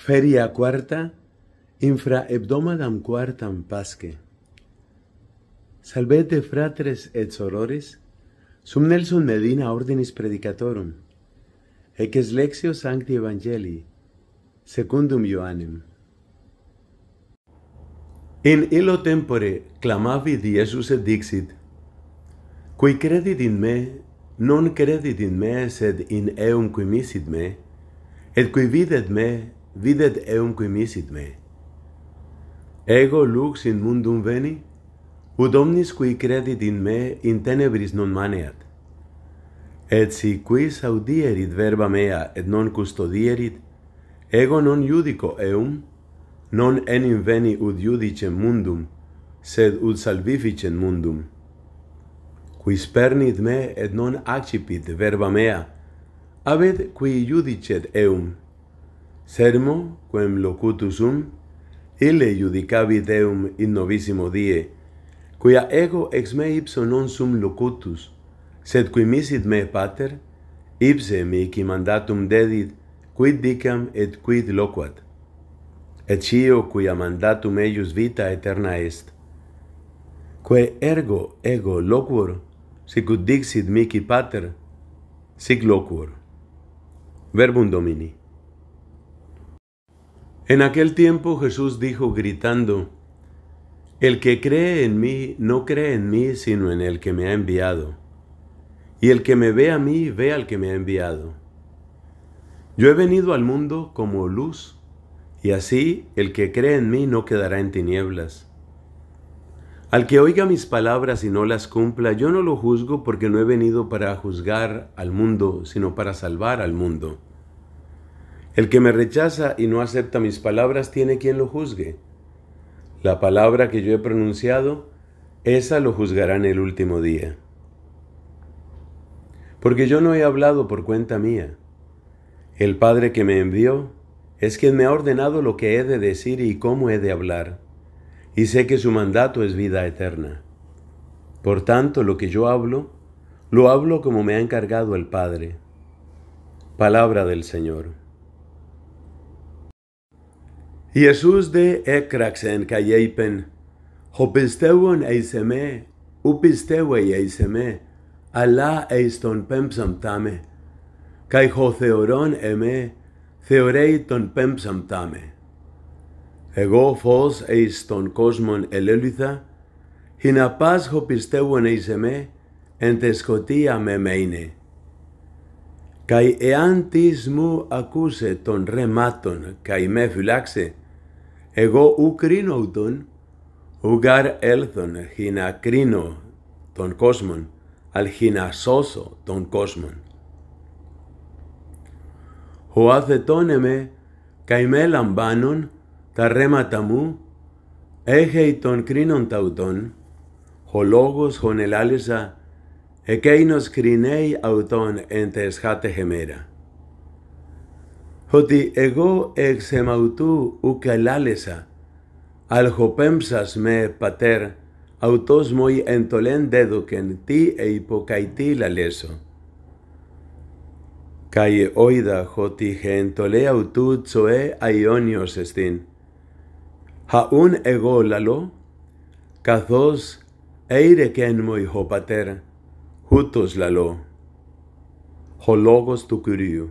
Feria quarta, infra hebdomadam quartam pasque. Salvete fratres et sorores, sum Nelson Medina ordinis predicatorum, ec es lexio sancti evangelii, secundum Ioannem. In illo tempore clamavi di Jesus et dixit, cui credit in me, non credit in me, sed in eum qui misit me, et qui videt me, videt eum qui misit me. Ego lux in mundum veni, ut omnis qui credit in me in tenebris non maneat. Et si quis audierit verba mea et non custodierit, ego non judico eum, non enim veni ut judicem mundum, sed ut salvificem mundum. Quis pernit me et non accipit verba mea, abet qui judicet eum, sermo quem locutus sum ille judicavit eum in novissimo die quia ego ex me ipso non sum locutus sed qui misit me pater ipse mihi mandatum dedit quid dicam et quid loquat et cio quia mandatum eius vita aeterna est quae ergo ego loquor sic ut dixit mihi pater sic loquor verbum domini En aquel tiempo Jesús dijo gritando, El que cree en mí no cree en mí, sino en el que me ha enviado. Y el que me ve a mí, ve al que me ha enviado. Yo he venido al mundo como luz, y así el que cree en mí no quedará en tinieblas. Al que oiga mis palabras y no las cumpla, yo no lo juzgo porque no he venido para juzgar al mundo, sino para salvar al mundo. El que me rechaza y no acepta mis palabras tiene quien lo juzgue. La palabra que yo he pronunciado, esa lo juzgará en el último día. Porque yo no he hablado por cuenta mía. El Padre que me envió es quien me ha ordenado lo que he de decir y cómo he de hablar, y sé que su mandato es vida eterna. Por tanto, lo que yo hablo, lo hablo como me ha encargado el Padre. Palabra del Señor. Ιησούς δε έκραξεν και είπεν «Ο πιστεύων εις εμέ, ου εις εμέ, αλλά εις τον τάμε, καί ο θεωρών εμέ, θεωρεί τον τάμε». Εγώ φως εις τον κόσμον ελέλυθα, πας χω πιστεύων εις εμέ, εν τε σκοτία με μείνε. Καί εάν τίς μου ακούσε τόν ρεμάτων, καί με φυλάξε, εγώ ου κρίνω ούτων, γάρ έλθον χινά κρίνω τον κόσμον, αλ χινά σώσω τον κόσμον. Ο αθετώνε με, καημέ λαμβάνων, τα ρέματα μου, έχει τον κρίνον ουτον, ο λόγος χωνελάλησα, εκείνος κρίνει αυτόν εν τες χάτε χεμέρα ότι εγώ εξ εμαυτού ουκελάλεσα, αλχοπέμψας με πατέρ, αυτός μου εντολέν δέδοκεν, τι υποκαητή λαλέσω. Καί όιδα ότι χε εντολέ αυτού τσοέ αιώνιος εστίν. Χαούν εγώ λαλό, καθώς έιρεκεν μου ο πατέρ, ούτως λαλό, ο λόγος του Κυρίου.